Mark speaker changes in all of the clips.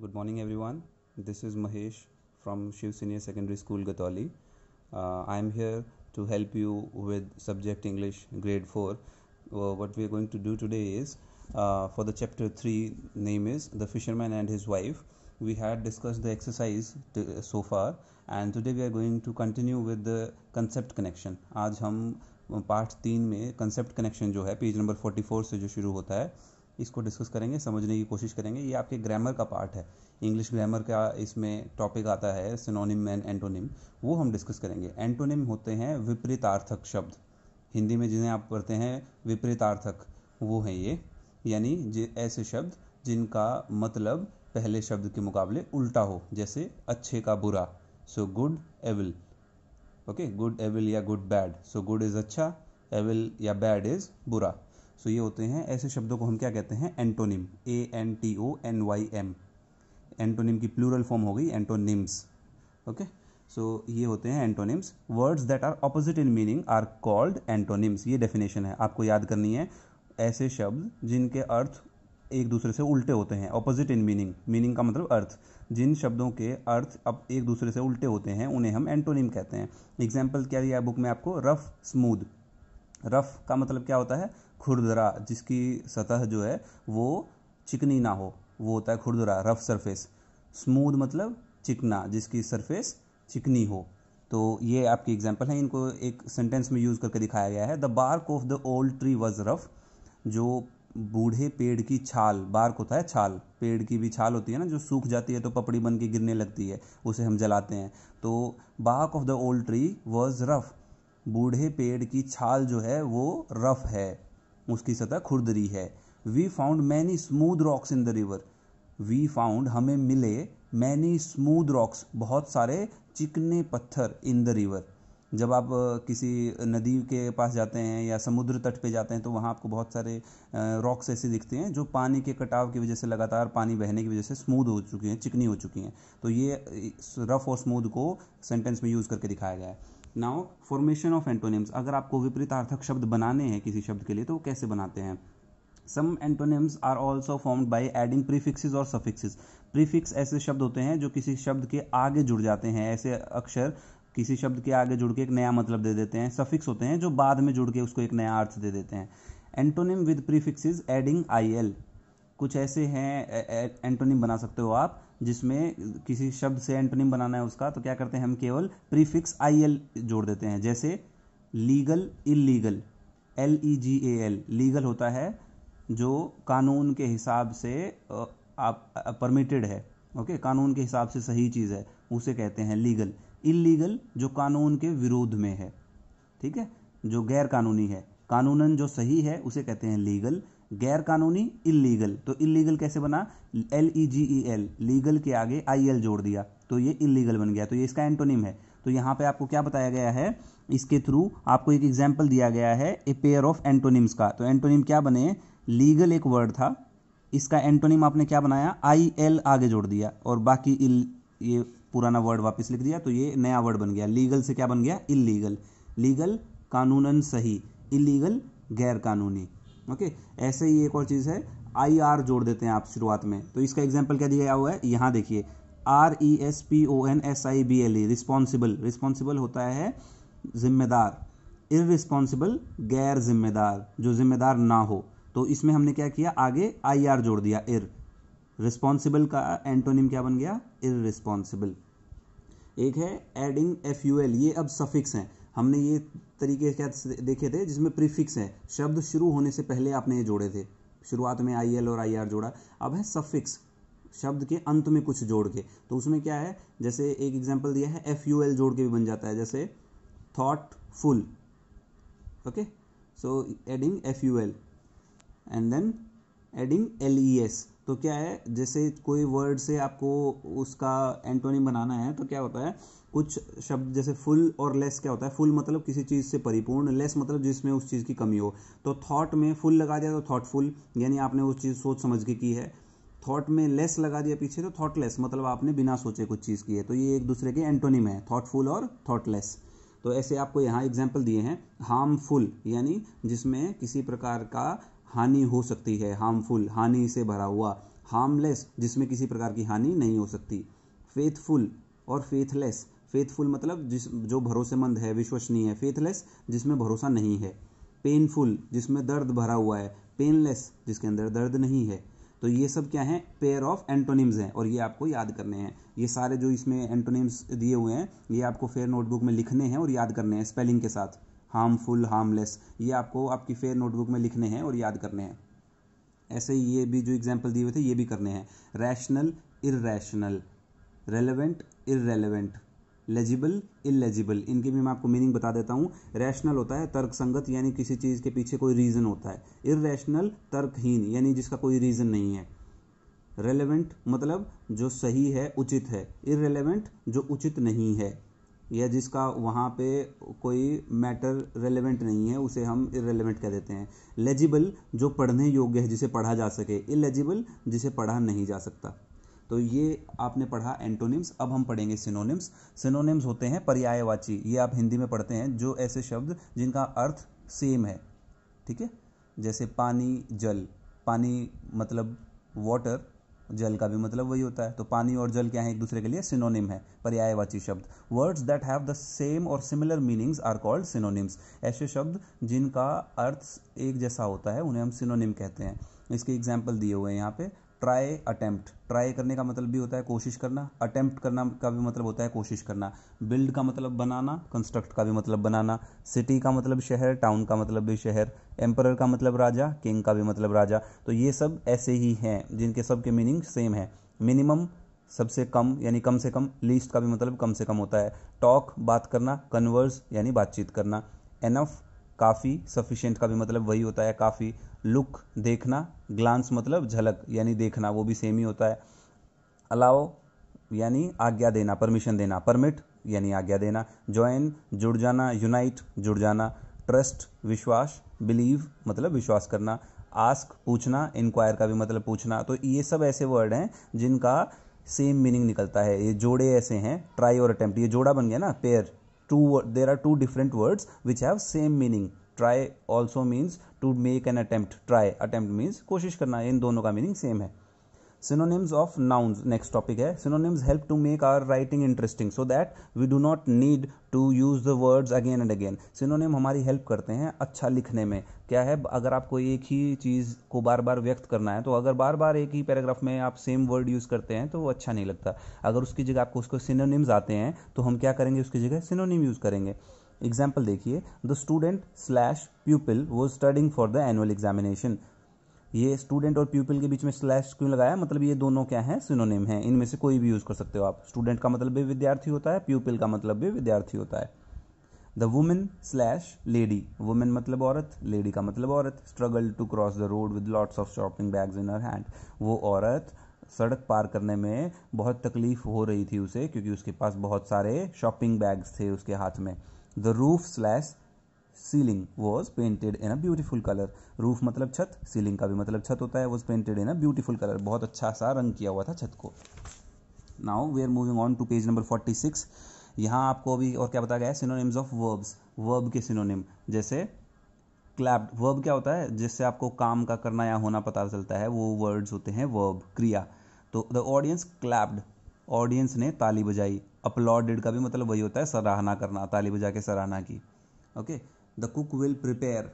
Speaker 1: Good morning, everyone. This is Mahesh from Shiv Senior Secondary School, Gatoli. Uh, I am here to help you with subject English grade 4. Uh, what we are going to do today is uh, for the chapter 3, name is The Fisherman and His Wife. We had discussed the exercise to, so far, and today we are going to continue with the concept connection. आज हम part तीन में concept connection जो है page number 44 से जो शुरू होता है इसको डिस्कस करेंगे समझने की कोशिश करेंगे ये आपके ग्रामर का पार्ट है इंग्लिश ग्रामर का इसमें टॉपिक आता है सिनोनिम एंड एंटोनिम वो हम डिस्कस करेंगे एंटोनिम होते हैं विपरीतार्थक शब्द हिंदी में जिन्हें आप पढ़ते हैं विपरीतार्थक वो हैं ये यानी ऐसे शब्द जिनका मतलब पहले शब्द के मुकाबले उल्टा हो जैसे अच्छे का बुरा so good evil okay good evil या good bad so good is अच्छा एविल या बैड इज़ बुरा सो तो ये होते हैं ऐसे शब्दों को हम क्या कहते हैं antonym A N T O N Y M antonym की प्लूरल फॉर्म हो गई एंटोनिम्स ओके सो ये होते हैं antonyms words that are opposite in meaning are called antonyms ये डेफिनेशन है आपको याद करनी है ऐसे शब्द जिनके अर्थ एक दूसरे से उल्टे होते हैं ऑपोजिट इन मीनिंग मीनिंग का मतलब अर्थ जिन शब्दों के अर्थ अब एक दूसरे से उल्टे होते हैं उन्हें हम एंटोनिम कहते हैं एग्जाम्पल क्या दिया बुक में आपको रफ स्मूद रफ का मतलब क्या होता है खुरदरा जिसकी सतह जो है वो चिकनी ना हो वो होता है खुरदरा रफ सरफेस स्मूद मतलब चिकना जिसकी सरफेस चिकनी हो तो ये आपकी एग्जाम्पल है इनको एक सेंटेंस में यूज़ करके दिखाया गया है the bark of the old tree was rough जो बूढ़े पेड़ की छाल बार्क होता है छाल पेड़ की भी छाल होती है ना जो सूख जाती है तो पपड़ी बन के गिरने लगती है उसे हम जलाते हैं तो bark of the old tree was rough बूढ़े पेड़ की छाल जो है वो रफ है उसकी सतह खुरदरी है we found many smooth rocks in the river we found हमें मिले मैनी स्मूद रॉक्स बहुत सारे चिकने पत्थर इन द रिवर जब आप किसी नदी के पास जाते हैं या समुद्र तट पे जाते हैं तो वहाँ आपको बहुत सारे रॉक्स ऐसे दिखते हैं जो पानी के कटाव की वजह से लगातार पानी बहने की वजह से स्मूद हो चुकी हैं चिकनी हो चुकी हैं तो ये रफ़ और स्मूद को सेंटेंस में यूज़ करके दिखाया गया है नाउ फॉर्मेशन ऑफ एंटोनिम्स अगर आपको विपरीतार्थक शब्द बनाने हैं किसी शब्द के लिए तो कैसे बनाते हैं some antonyms are also formed by adding prefixes और सफिक्सिस प्रीफिक्स ऐसे शब्द होते हैं जो किसी शब्द के आगे जुड़ जाते हैं ऐसे अक्षर किसी शब्द के आगे जुड़ के एक नया मतलब दे देते हैं सफिक्स होते हैं जो बाद में जुड़ के उसको एक नया अर्थ दे देते हैं antonym with prefixes adding I L कुछ ऐसे हैं एंटोनिम बना सकते हो आप जिसमें किसी शब्द से एंटोनिम बनाना है उसका तो क्या करते हैं हम केवल प्रीफिक्स आई एल जोड़ देते हैं जैसे legal illegal L E e G A L legal होता है जो कानून के हिसाब से आप परमिटेड है ओके कानून के हिसाब से सही चीज़ है उसे कहते हैं लीगल इलीगल जो कानून के विरोध में है ठीक है जो गैर कानूनी है कानूनन जो सही है उसे कहते हैं लीगल गैर कानूनी इलीगल तो इलीगल कैसे बना L E G E L legal के आगे आई एल जोड़ दिया तो ये इलीगल बन गया तो ये इसका एंटोनिम है तो यहाँ पे आपको क्या बताया गया है इसके थ्रू आपको एक एग्जाम्पल दिया गया है ए पेयर ऑफ एंटोनिम्स का तो एंटोनिम क्या बने लीगल एक वर्ड था इसका एंटोनिम आपने क्या बनाया आई एल आगे जोड़ दिया और बाकी इल ये पुराना वर्ड वापस लिख दिया तो ये नया वर्ड बन गया लीगल से क्या बन गया इलीगल लीगल कानूनन सही इलीगल गैर कानूनी ओके ऐसे ही एक और चीज़ है आई आर जोड़ देते हैं आप शुरुआत में तो इसका एग्जाम्पल क्या दिया हुआ है यहाँ देखिए R E S P O N S I B L E responsible responsible होता है जिम्मेदार इरिस्पॉन्सिबल गैर जिम्मेदार जो जिम्मेदार ना हो तो इसमें हमने क्या किया आगे आई आर जोड़ दिया इर रिस्पॉन्सिबल का एंटोनिम क्या बन गया इरिस्पॉन्सिबल एक है एडिंग एफ यू एल ये अब सफिक्स हैं हमने ये तरीके क्या देखे थे जिसमें प्रीफिक्स हैं शब्द शुरू होने से पहले आपने ये जोड़े थे शुरुआत में आई एल और आई आर जोड़ा अब है सफिक्स शब्द के अंत में कुछ जोड़ के तो उसमें क्या है जैसे एक एग्जाम्पल दिया है एफ यू एल जोड़ के भी बन जाता है जैसे full okay so adding F U L and then adding L E S तो क्या है जैसे कोई वर्ड से आपको उसका एंटोनिम बनाना है तो क्या होता है कुछ शब्द जैसे फुल और लेस क्या होता है फुल मतलब किसी चीज़ से परिपूर्ण लेस मतलब जिसमें उस चीज़ की कमी हो तो थॉट में फुल लगा दिया तो थॉटफुल यानी आपने उस चीज़ सोच समझ के की है थॉट में लेस लगा दिया पीछे तो थॉटलेस मतलब आपने बिना सोचे कुछ चीज़ की है तो ये एक दूसरे के एंटोनिम है थॉटफुल और थॉटलेस तो ऐसे आपको यहाँ एग्जाम्पल दिए हैं हार्मफुल यानी जिसमें किसी प्रकार का हानि हो सकती है हार्मफुल हानि से भरा हुआ हार्मलेस जिसमें किसी प्रकार की हानि नहीं हो सकती फेथफुल और फेथलेस फेथफुल मतलब जिस जो भरोसेमंद है विश्वसनीय है फेथलेस जिसमें भरोसा नहीं है पेनफुल जिसमें दर्द भरा हुआ है पेनलेस जिसके अंदर दर्द नहीं है तो ये सब क्या है पेयर ऑफ एंटोनिम्स हैं और ये आपको याद करने हैं ये सारे जो इसमें एंटोनिम्स दिए हुए हैं ये आपको फेयर नोटबुक में लिखने हैं और याद करने हैं स्पेलिंग के साथ हार्मफुल हार्मलेस ये आपको आपकी फेयर नोटबुक में लिखने हैं और याद करने हैं ऐसे ये भी जो एग्जाम्पल दिए हुए थे ये भी करने हैं rational irrational relevant irrelevant legible illegible इनकी भी मैं आपको मीनिंग बता देता हूँ रैशनल होता है तर्क संगत यानी किसी चीज़ के पीछे कोई रीज़न होता है इरेशनल तर्कहीन यानी जिसका कोई रीज़न नहीं है रेलेवेंट मतलब जो सही है उचित है इरेलीवेंट जो उचित नहीं है या जिसका वहाँ पे कोई मैटर रेलेवेंट नहीं है उसे हम इरेलीवेंट कह देते हैं लेजिबल जो पढ़ने योग्य है जिसे पढ़ा जा सके इलेजिबल जिसे पढ़ा नहीं जा सकता तो ये आपने पढ़ा एंटोनिम्स अब हम पढ़ेंगे सिनोनिम्स सिनोनिम्स होते हैं पर्यायवाची ये आप हिंदी में पढ़ते हैं जो ऐसे शब्द जिनका अर्थ सेम है ठीक है जैसे पानी जल पानी मतलब वाटर जल का भी मतलब वही होता है तो पानी और जल क्या है एक दूसरे के लिए सिनोनिम है पर्यायवाची शब्द words that have the same और similar meanings are called synonyms ऐसे शब्द जिनका अर्थ एक जैसा होता है उन्हें हम सिनोनिम कहते हैं इसके एग्जाम्पल दिए हुए हैं यहाँ पे ट्राई अटैम्प्ट ट्राई करने का मतलब भी होता है कोशिश करना अटैम्प्ट करना का भी मतलब होता है कोशिश करना बिल्ड का मतलब बनाना कंस्ट्रक्ट का भी मतलब बनाना सिटी का मतलब शहर टाउन का मतलब भी शहर एम्पर का मतलब राजा किंग का भी मतलब राजा तो ये सब ऐसे ही हैं जिनके सब के मीनिंग सेम है मिनिमम सबसे कम यानी कम से कम लीस्ट का भी मतलब कम से कम होता है टॉक बात करना कन्वर्स यानी बातचीत करना एनफ काफ़ी सफिशेंट का भी मतलब वही होता है काफ़ी लुक देखना ग्लांस मतलब झलक यानी देखना वो भी सेम ही होता है अलाओ यानी आज्ञा देना परमिशन देना परमिट यानी आज्ञा देना ज्वाइन जुड़ जाना यूनाइट जुड़ जाना ट्रस्ट विश्वास बिलीव मतलब विश्वास करना आस्क पूछना इंक्वायर का भी मतलब पूछना तो ये सब ऐसे वर्ड हैं जिनका सेम मीनिंग निकलता है ये जोड़े ऐसे हैं ट्राई और अटेम्प्ट ये जोड़ा बन गया ना pair two there are two different words which have same meaning try also means to make an attempt try attempt means koshish karna in dono ka meaning same hai synonyms of nouns next topic है synonyms help to make our writing interesting so that we do not need to use the words again and again synonym हमारी help करते हैं अच्छा लिखने में क्या है अगर आपको एक ही चीज़ को बार बार व्यक्त करना है तो अगर बार बार एक ही पैराग्राफ में आप सेम वर्ड यूज़ करते हैं तो वो अच्छा नहीं लगता अगर उसकी जगह आपको उसको सिनोनिम्स आते हैं तो हम क्या करेंगे उसकी जगह सिनोनिम यूज़ करेंगे एग्जाम्पल देखिए द स्टूडेंट स्लैश पीपल वो studying for the annual examination ये स्टूडेंट और पीपल के बीच में स्लैश क्यों लगाया मतलब ये दोनों क्या है सिनोनिम है इनमें से कोई भी यूज़ कर सकते हो आप स्टूडेंट का मतलब भी विद्यार्थी होता है पीपल का मतलब भी विद्यार्थी होता है the women slash lady women मतलब औरत लेडी का मतलब औरत struggle to cross the road with lots of shopping bags in her hand वो औरत सड़क पार करने में बहुत तकलीफ हो रही थी उसे क्योंकि उसके पास बहुत सारे शॉपिंग बैग्स थे उसके हाथ में the roof slash ceiling was painted in a beautiful colour roof मतलब छत सीलिंग का भी मतलब छत होता है was painted in a beautiful colour बहुत अच्छा सा रंग किया हुआ था छत को now we are moving on to page number forty six यहाँ आपको अभी और क्या बताया गया है सिनोनिम्स ऑफ वर्ब्स वर्ब के सिनोनिम जैसे क्लैप्ड वर्ब क्या होता है जिससे आपको काम का करना या होना पता चलता है वो वर्ड्स होते हैं वर्ब क्रिया तो द ऑडियंस क्लैप्ड ऑडियंस ने ताली बजाई अपलॉडेड का भी मतलब वही होता है सराहना करना ताली बजा के सराहना की okay the cook will prepare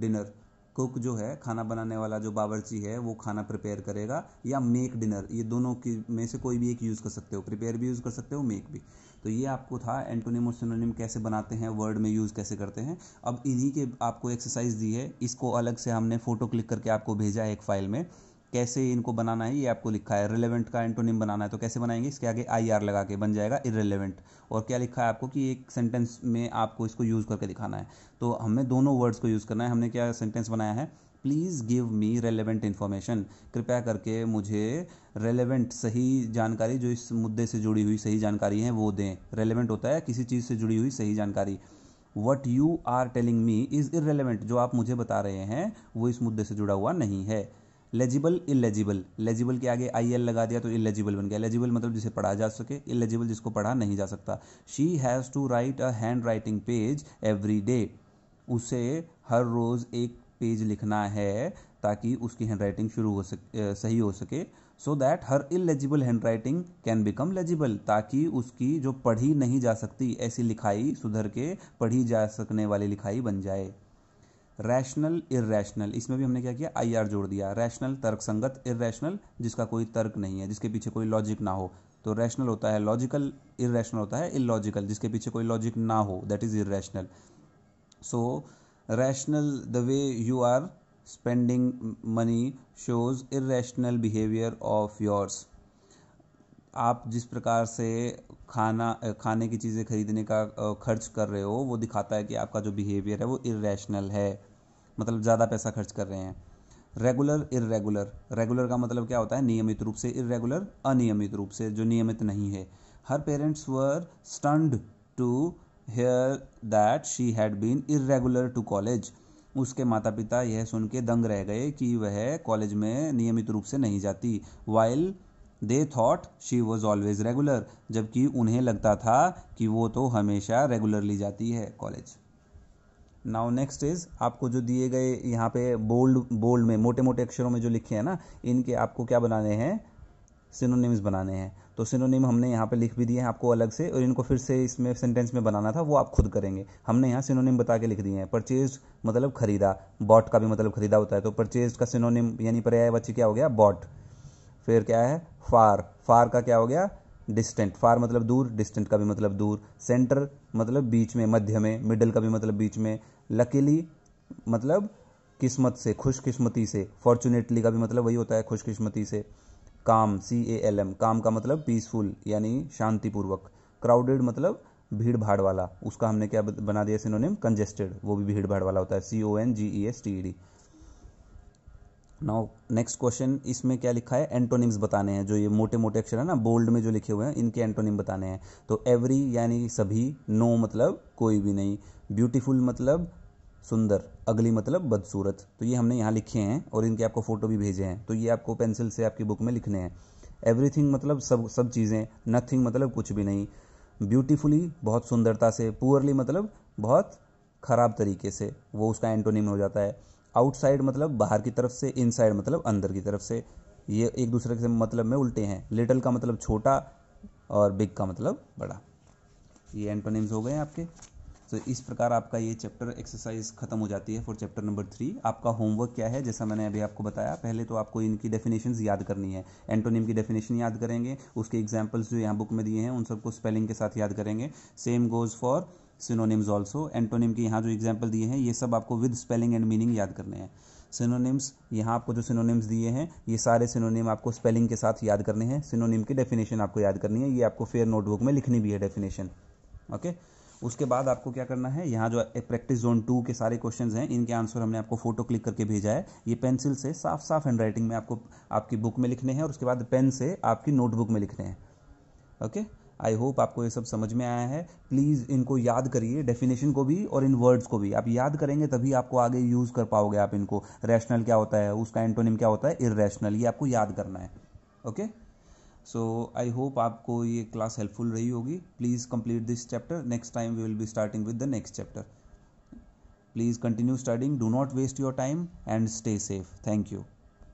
Speaker 1: dinner cook जो है खाना बनाने वाला जो बावर्ची है वो खाना प्रिपेयर करेगा या मेक डिनर ये दोनों की में से कोई भी एक यूज़ कर सकते हो प्रिपेयर भी यूज़ कर सकते हो मेक भी तो ये आपको था एंटोनिम और सिनोनिम कैसे बनाते हैं वर्ड में यूज़ कैसे करते हैं अब इन्हीं के आपको एक्सरसाइज दी है इसको अलग से हमने फ़ोटो क्लिक करके आपको भेजा है एक फाइल में कैसे इनको बनाना है ये आपको लिखा है रिलेवेंट का एंटोनिम बनाना है तो कैसे बनाएंगे इसके आगे आई आर लगा के बन जाएगा इरेलीवेंट और क्या लिखा है आपको कि एक सेंटेंस में आपको इसको यूज़ करके दिखाना है तो हमें दोनों वर्ड्स को यूज़ करना है हमने क्या सेंटेंस बनाया है please give me relevant information कृपया करके मुझे रेलेवेंट सही जानकारी जो इस मुद्दे से जुड़ी हुई सही जानकारी है वो दें रेलिवेंट होता है किसी चीज़ से जुड़ी हुई सही जानकारी what you are telling me is irrelevant जो आप मुझे बता रहे हैं वो इस मुद्दे से जुड़ा हुआ नहीं है लेजिबल इलेजिबल लेजिबल के आगे आई एल लगा दिया तो इलेजिबल बन गया एलिजिबल मतलब जिसे पढ़ा जा सके इलेजिबल जिसको पढ़ा नहीं जा सकता she has to write a handwriting page every day उसे हर रोज़ एक पेज लिखना है ताकि उसकी हैंड राइटिंग शुरू हो सके सही हो सके so that her illegible handwriting can become legible ताकि उसकी जो पढ़ी नहीं जा सकती ऐसी लिखाई सुधर के पढ़ी जा सकने वाली लिखाई बन जाए रैशनल इरेशनल इसमें भी हमने क्या किया आई आर जोड़ दिया रैशनल तर्क संगत इरेशनल जिसका कोई तर्क नहीं है जिसके पीछे कोई लॉजिक ना हो तो रैशनल होता है लॉजिकल इरेशनल होता है इलॉजिकल जिसके पीछे कोई लॉजिक ना हो that is irrational so rational the way you are spending money shows irrational behaviour of yours आप जिस प्रकार से खाना खाने की चीज़ें खरीदने का खर्च कर रहे हो वो दिखाता है कि आपका जो बिहेवियर है वो इरेशनल है मतलब ज़्यादा पैसा खर्च कर रहे हैं रेगुलर इरेगुलर रेगुलर का मतलब क्या होता है नियमित रूप से इरेगुलर अनियमित रूप से जो नियमित नहीं है हर parents were stunned to hear that she had been irregular to college उसके माता पिता यह सुन के दंग रह गए कि वह कॉलेज में नियमित रूप से नहीं जाती while they thought she was always regular जबकि उन्हें लगता था कि वो तो हमेशा रेगुलरली जाती है कॉलेज नाउ नेक्स्ट इज आपको जो दिए गए यहाँ पे बोल्ड बोल्ड में मोटे मोटे अक्षरों में जो लिखे हैं ना इनके आपको क्या बनाने हैं सिनोनिम्स बनाने हैं तो सिनोनिम हमने यहाँ पे लिख भी दिए हैं आपको अलग से और इनको फिर से इसमें सेंटेंस में बनाना था वो आप खुद करेंगे हमने यहाँ सिनोनिम बता के लिख दिए हैं परचेज मतलब खरीदा बॉट का भी मतलब खरीदा होता है तो परचेज का सिनोनिम यानी पर्याय बच्चे क्या हो गया बॉट फिर क्या है फार फार का क्या हो गया डिस्टेंट फार मतलब दूर डिस्टेंट का भी मतलब दूर सेंटर मतलब बीच में मध्य में मिडल का भी मतलब बीच में लकीली मतलब किस्मत से खुशकिस्मती से फॉर्चुनेटली का भी मतलब वही होता है खुशकिस्मती से काम सी ए एल एम काम का मतलब पीसफुल यानी शांतिपूर्वक क्राउडेड मतलब भीड़ भाड़ वाला उसका हमने क्या बना दिया सिनोनिम कंजेस्टेड वो भी भीड़ भाड़ वाला होता है C O N G E S T E D now next question इसमें क्या लिखा है एंटोनिम्स बताने हैं जो ये मोटे मोटे अक्षर है ना बोल्ड में जो लिखे हुए हैं इनके एंटोनिम बताने हैं तो एवरी यानी सभी नो no, मतलब कोई भी नहीं ब्यूटीफुल मतलब सुंदर अगली मतलब बदसूरत तो ये हमने यहाँ लिखे हैं और इनके आपको फोटो भी भेजे हैं तो ये आपको पेंसिल से आपकी बुक में लिखने हैं एवरीथिंग मतलब सब सब चीज़ें नथिंग मतलब कुछ भी नहीं ब्यूटीफुली बहुत सुंदरता से पुअरली मतलब बहुत ख़राब तरीके से वो उसका एंटोनिम हो जाता है आउटसाइड मतलब बाहर की तरफ से इनसाइड मतलब अंदर की तरफ से ये एक दूसरे के मतलब में उल्टे हैं लिटल का मतलब छोटा और बिग का मतलब बड़ा ये एंटोनिम्स हो गए आपके तो इस प्रकार आपका ये चैप्टर एक्सरसाइज खत्म हो जाती है फॉर चैप्टर नंबर थ्री आपका होमवर्क क्या है जैसा मैंने अभी आपको बताया पहले तो आपको इनकी डेफिनेशन याद करनी है एंटोनिम की डेफिनेशन याद करेंगे उसके एग्जाम्पल्स जो यहाँ बुक में दिए हैं उन सबको स्पेलिंग के साथ याद करेंगे same goes for synonyms also antonym के यहाँ जो एग्जाम्पल दिए हैं ये सब आपको विद स्पेलिंग एंड मीनिंग याद करने हैं सिनोनिम्स यहाँ आपको जो सिनोनिम्स दिए हैं ये सारे सिनोनिम आपको स्पेलिंग के साथ याद करने हैं सिनोनिम की डेफिनेशन आपको याद करनी है ये आपको फेयर नोटबुक में लिखनी भी है डेफिनेशन ओके उसके बाद आपको क्या करना है यहाँ जो प्रैक्टिस जोन टू के सारे क्वेश्चंस हैं इनके आंसर हमने आपको फोटो क्लिक करके भेजा है ये पेंसिल से साफ साफ हैंड राइटिंग में आपको आपकी बुक में लिखने हैं और उसके बाद पेन से आपकी नोटबुक में लिखने हैं ओके आई होप आपको ये सब समझ में आया है प्लीज़ इनको याद करिए डेफिनेशन को भी और इन वर्ड्स को भी आप याद करेंगे तभी आपको आगे यूज़ कर पाओगे आप इनको रैशनल क्या होता है उसका एंटोनिम क्या होता है इरेशनल ये आपको याद करना है ओके सो आई होप आपको ये क्लास हेल्पफुल रही होगी please complete this chapter next time we will be starting with the next chapter please continue studying do not waste your time and stay safe thank you